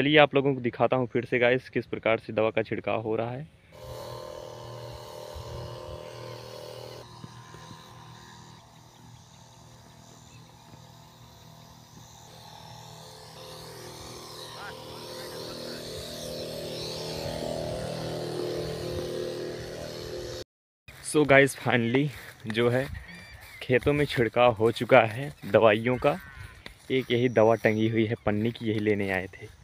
चलिए आप लोगों को दिखाता हूँ फिर से गाइस किस प्रकार से दवा का छिड़काव हो रहा है सो गाइस फाइनली जो है खेतों में छिड़काव हो चुका है दवाइयों का एक यही दवा टंगी हुई है पन्नी की यही लेने आए थे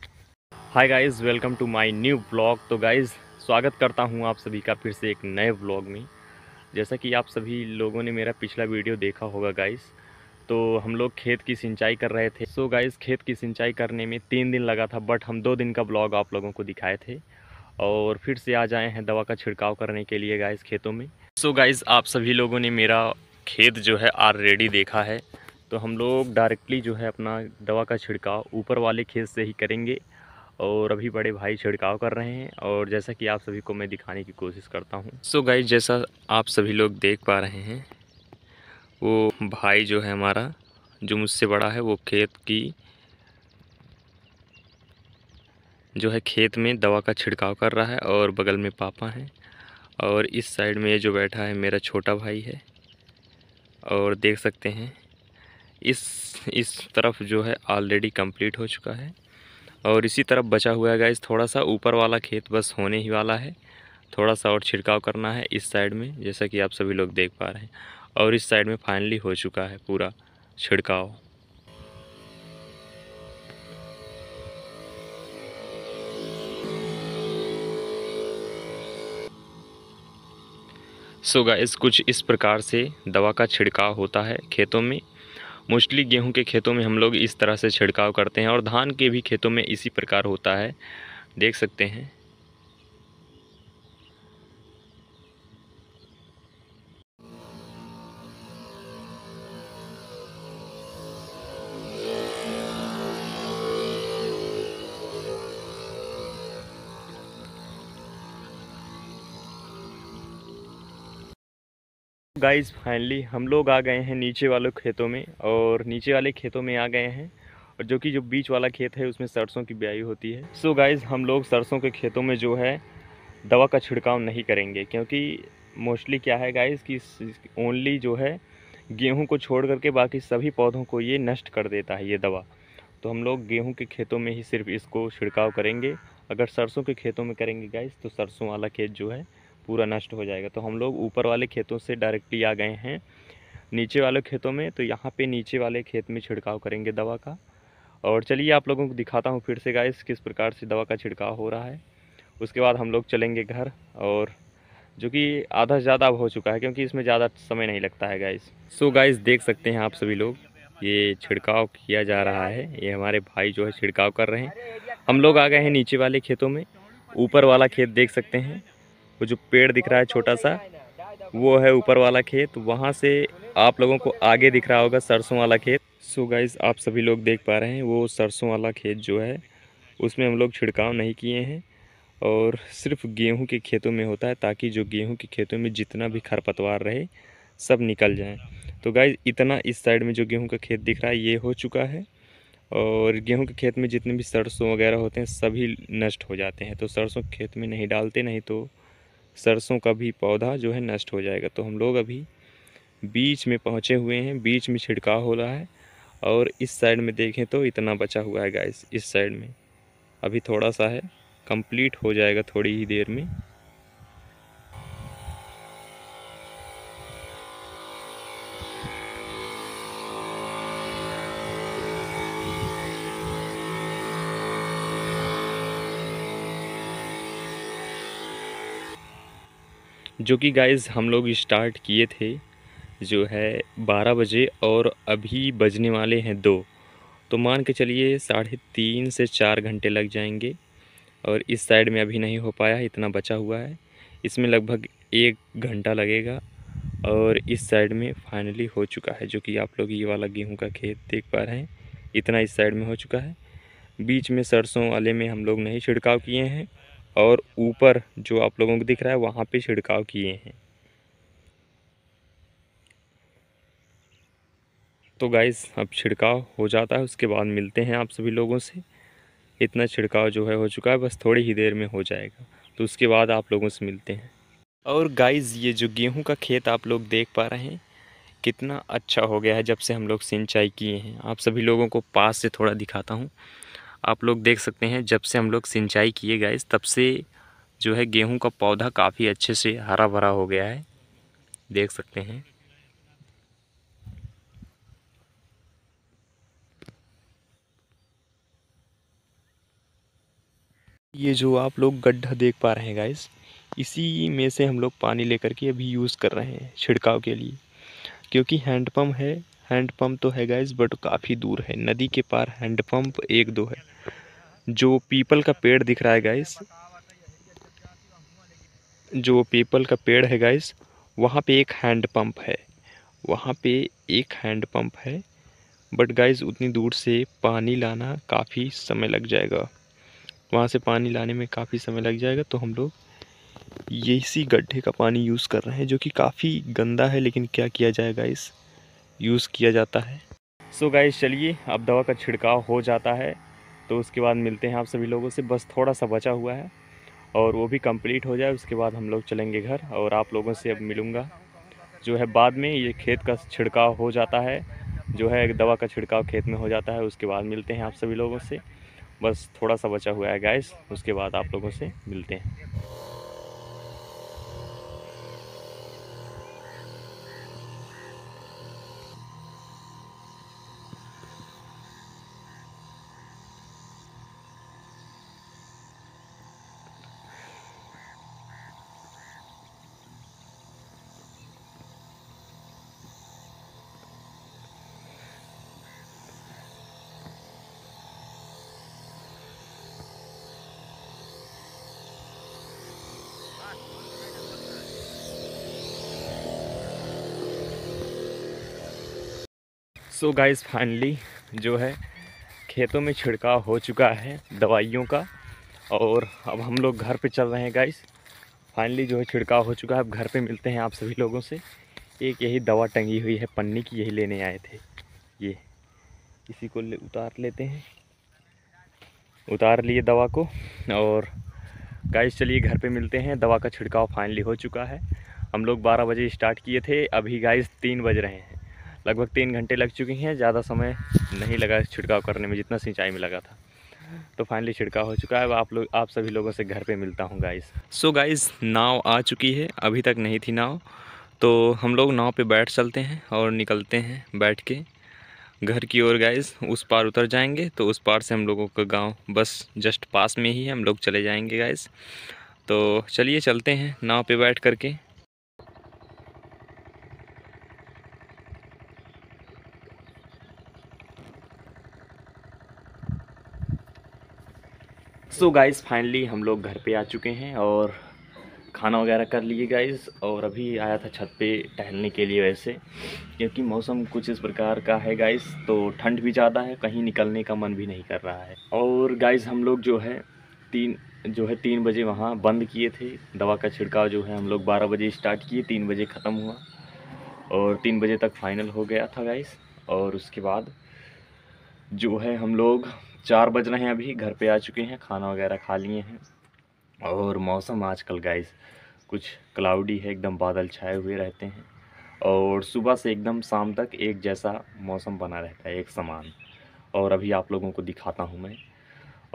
hi guys welcome to my new blog तो गाइस स्वागत करता हूं आप सभी का फिर से एक नए ब्लॉग में जैसा कि आप सभी लोगों ने मेरा पिछला वीडियो देखा होगा गाइस तो हम लोग खेत की सिंचाई कर रहे थे सो so गाइस खेत की सिंचाई करने में तीन दिन लगा था बट हम दो दिन का ब्लॉग आप लोगों को दिखाए थे और फिर से आ जाए हैं दवा का छिड़काव करने के लिए गाइस खेतों में सो so गाइज़ आप सभी लोगों ने मेरा खेत जो है ऑलरेडी देखा है तो हम लोग डायरेक्टली जो है अपना दवा का छिड़काव ऊपर वाले खेत से ही करेंगे और अभी बड़े भाई छिड़काव कर रहे हैं और जैसा कि आप सभी को मैं दिखाने की कोशिश करता हूँ सो so गाइज जैसा आप सभी लोग देख पा रहे हैं वो भाई जो है हमारा जो मुझसे बड़ा है वो खेत की जो है खेत में दवा का छिड़काव कर रहा है और बगल में पापा हैं और इस साइड में ये जो बैठा है मेरा छोटा भाई है और देख सकते हैं इस इस तरफ जो है ऑलरेडी कंप्लीट हो चुका है और इसी तरफ बचा हुआ है गाइस थोड़ा सा ऊपर वाला खेत बस होने ही वाला है थोड़ा सा और छिड़काव करना है इस साइड में जैसा कि आप सभी लोग देख पा रहे हैं और इस साइड में फाइनली हो चुका है पूरा छिड़काव सो so गाइस कुछ इस प्रकार से दवा का छिड़काव होता है खेतों में मोस्टली गेहूं के खेतों में हम लोग इस तरह से छिड़काव करते हैं और धान के भी खेतों में इसी प्रकार होता है देख सकते हैं गाइस फाइनली हम लोग आ गए हैं नीचे वाले खेतों में और नीचे वाले खेतों में आ गए हैं और जो कि जो बीच वाला खेत है उसमें सरसों की ब्याई होती है सो so गाइस हम लोग सरसों के खेतों में जो है दवा का छिड़काव नहीं करेंगे क्योंकि मोस्टली क्या है गाइस कि ओनली जो है गेहूं को छोड़ करके बाकी सभी पौधों को ये नष्ट कर देता है ये दवा तो हम लोग गेहूँ के खेतों में ही सिर्फ इसको छिड़काव करेंगे अगर सरसों के खेतों में करेंगे गाइस तो सरसों वाला खेत जो है पूरा नष्ट हो जाएगा तो हम लोग ऊपर वाले खेतों से डायरेक्टली आ गए हैं नीचे वाले खेतों में तो यहाँ पे नीचे वाले खेत में छिड़काव करेंगे दवा का और चलिए आप लोगों को दिखाता हूँ फिर से गाइस किस प्रकार से दवा का छिड़काव हो रहा है उसके बाद हम लोग चलेंगे घर और जो कि आधा ज़्यादा अब हो चुका है क्योंकि इसमें ज़्यादा समय नहीं लगता है गाइस सो so गाइस देख सकते हैं आप सभी लोग ये छिड़काव किया जा रहा है ये हमारे भाई जो है छिड़काव कर रहे हैं हम लोग आ गए हैं नीचे वाले खेतों में ऊपर वाला खेत देख सकते हैं वो जो पेड़ दिख रहा है छोटा सा वो है ऊपर वाला खेत वहाँ से आप लोगों को आगे दिख रहा होगा सरसों वाला खेत सो so गाइज आप सभी लोग देख पा रहे हैं वो सरसों वाला खेत जो है उसमें हम लोग छिड़काव नहीं किए हैं और सिर्फ गेहूं के खेतों में होता है ताकि जो गेहूं के खेतों में जितना भी खरपतवार रहे सब निकल जाएं तो गाइज इतना इस साइड में जो गेहूं का खेत दिख रहा है ये हो चुका है और गेहूं के खेत में जितने भी सरसों वगैरह होते हैं सभी नष्ट हो जाते हैं तो सरसों के खेत में नहीं डालते नहीं तो सरसों का भी पौधा जो है नष्ट हो जाएगा तो हम लोग अभी बीच में पहुँचे हुए हैं बीच में छिड़काव हो रहा है और इस साइड में देखें तो इतना बचा हुआ है गाइस इस साइड में अभी थोड़ा सा है कंप्लीट हो जाएगा थोड़ी ही देर में जो कि गाइस हम लोग स्टार्ट किए थे जो है बारह बजे और अभी बजने वाले हैं दो तो मान के चलिए साढ़े तीन से चार घंटे लग जाएंगे और इस साइड में अभी नहीं हो पाया है इतना बचा हुआ है इसमें लगभग एक घंटा लगेगा और इस साइड में फाइनली हो चुका है जो कि आप लोग ये वाला गेहूं का खेत देख पा रहे हैं इतना इस साइड में हो चुका है बीच में सरसों वाले में हम लोग नहीं छिड़काव किए हैं और ऊपर जो आप लोगों को दिख रहा है वहाँ पे छिड़काव किए हैं तो गाइस अब छिड़काव हो जाता है उसके बाद मिलते हैं आप सभी लोगों से इतना छिड़काव जो है हो चुका है बस थोड़ी ही देर में हो जाएगा तो उसके बाद आप लोगों से मिलते हैं और गाइस ये जो गेहूं का खेत आप लोग देख पा रहे हैं कितना अच्छा हो गया है जब से हम लोग सिंचाई किए हैं आप सभी लोगों को पास से थोड़ा दिखाता हूँ आप लोग देख सकते हैं जब से हम लोग सिंचाई किए गए तब से जो है गेहूं का पौधा काफ़ी अच्छे से हरा भरा हो गया है देख सकते हैं ये जो आप लोग गड्ढा देख पा रहे हैं गाइस इसी में से हम लोग पानी लेकर के अभी यूज़ कर रहे हैं छिड़काव के लिए क्योंकि हैंडपम्प है हैंडपम्प तो है गाइज बट काफ़ी दूर है नदी के पार हैंडपम्प एक दो है जो पीपल का पेड़ दिख रहा है गाइस जो पीपल का पेड़ है गाइस वहाँ पे एक हैंड पंप है वहाँ पे एक हैंड पंप है बट गाइस उतनी दूर से पानी लाना काफ़ी समय लग जाएगा वहाँ से पानी लाने में काफ़ी समय लग जाएगा तो हम लोग यही इसी गड्ढे का पानी यूज़ कर रहे हैं जो कि काफ़ी गंदा है लेकिन क्या किया जाए इस यूज़ किया जाता है सो गाइस चलिए अब दवा का छिड़काव हो जाता है तो उसके बाद मिलते हैं आप सभी लोगों से बस थोड़ा सा बचा हुआ है और वो भी कंप्लीट हो जाए उसके बाद हम लोग चलेंगे घर और आप लोगों से अब मिलूँगा जो है बाद में ये खेत का छिड़काव हो जाता है जो है दवा का छिड़काव खेत में हो जाता है उसके बाद मिलते हैं आप सभी लोगों से बस थोड़ा सा बचा हुआ है गैस उसके बाद आप लोगों से मिलते हैं सो गाइस फाइनली जो है खेतों में छिड़काव हो चुका है दवाइयों का और अब हम लोग घर पे चल रहे हैं गाइस फाइनली जो है छिड़काव हो चुका है अब घर पे मिलते हैं आप सभी लोगों से एक यही दवा टंगी हुई है पन्नी की यही लेने आए थे ये इसी को ले, उतार लेते हैं उतार लिए दवा को और गाइस चलिए घर पे मिलते हैं दवा का छिड़काव फाइनली हो चुका है हम लोग 12 बजे स्टार्ट किए थे अभी गाइस तीन बज रहे हैं लगभग तीन घंटे लग चुके हैं ज़्यादा समय नहीं लगा छिड़काव करने में जितना सिंचाई में लगा था तो फाइनली छिड़काव हो चुका है अब आप लोग आप सभी लोगों से घर पे मिलता हूँ गाइस सो गाइस नाव आ चुकी है अभी तक नहीं थी नाव तो हम लोग नाव पे बैठ चलते हैं और निकलते हैं बैठ के घर की ओर गाइस उस पार उतर जाएंगे तो उस पार से हम लोगों का गांव बस जस्ट पास में ही है हम लोग चले जाएंगे गाइस तो चलिए चलते हैं नाव पर बैठ करके सो गाइज़ फाइनली हम लोग घर पे आ चुके हैं और खाना वगैरह कर लिए गाइज़ और अभी आया था छत पे टहलने के लिए वैसे क्योंकि मौसम कुछ इस प्रकार का है गाइज़ तो ठंड भी ज़्यादा है कहीं निकलने का मन भी नहीं कर रहा है और गाइज़ हम लोग जो है तीन जो है तीन बजे वहाँ बंद किए थे दवा का छिड़काव जो है हम लोग बारह बजे स्टार्ट किए तीन बजे ख़त्म हुआ और तीन बजे तक फाइनल हो गया था गाइस और उसके बाद जो है हम लोग चार बज रहे हैं अभी घर पे आ चुके हैं खाना वगैरह खा लिए हैं और मौसम आजकल गाइस कुछ क्लाउडी है एकदम बादल छाए हुए रहते हैं और सुबह से एकदम शाम तक एक जैसा मौसम बना रहता है एक समान और अभी आप लोगों को दिखाता हूँ मैं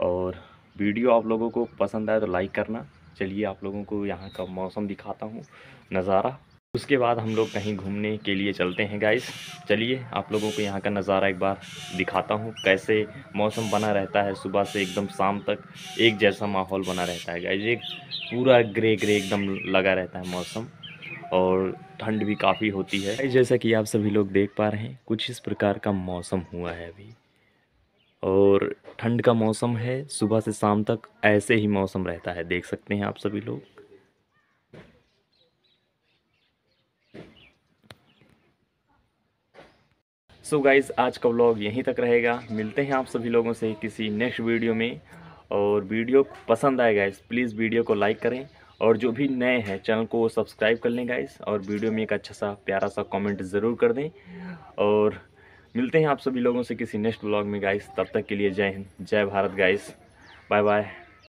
और वीडियो आप लोगों को पसंद आए तो लाइक करना चलिए आप लोगों को यहाँ का मौसम दिखाता हूँ नज़ारा उसके बाद हम लोग कहीं घूमने के लिए चलते हैं गाइस चलिए आप लोगों को यहाँ का नज़ारा एक बार दिखाता हूँ कैसे मौसम बना रहता है सुबह से एकदम शाम तक एक जैसा माहौल बना रहता है गाइस एक पूरा ग्रे ग्रे एकदम लगा रहता है मौसम और ठंड भी काफ़ी होती है जैसा कि आप सभी लोग देख पा रहे हैं कुछ इस प्रकार का मौसम हुआ है अभी और ठंड का मौसम है सुबह से शाम तक ऐसे ही मौसम रहता है देख सकते हैं आप सभी लोग सो so गाइज़ आज का व्लॉग यहीं तक रहेगा मिलते हैं आप सभी लोगों से किसी नेक्स्ट वीडियो में और वीडियो पसंद आए गाइज़ प्लीज़ वीडियो को लाइक करें और जो भी नए हैं चैनल को सब्सक्राइब कर लें गाइज़ और वीडियो में एक अच्छा सा प्यारा सा कमेंट ज़रूर कर दें और मिलते हैं आप सभी लोगों से किसी नेक्स्ट ब्लॉग में गाइस तब तक के लिए जय हिंद जय भारत गाइस बाय बाय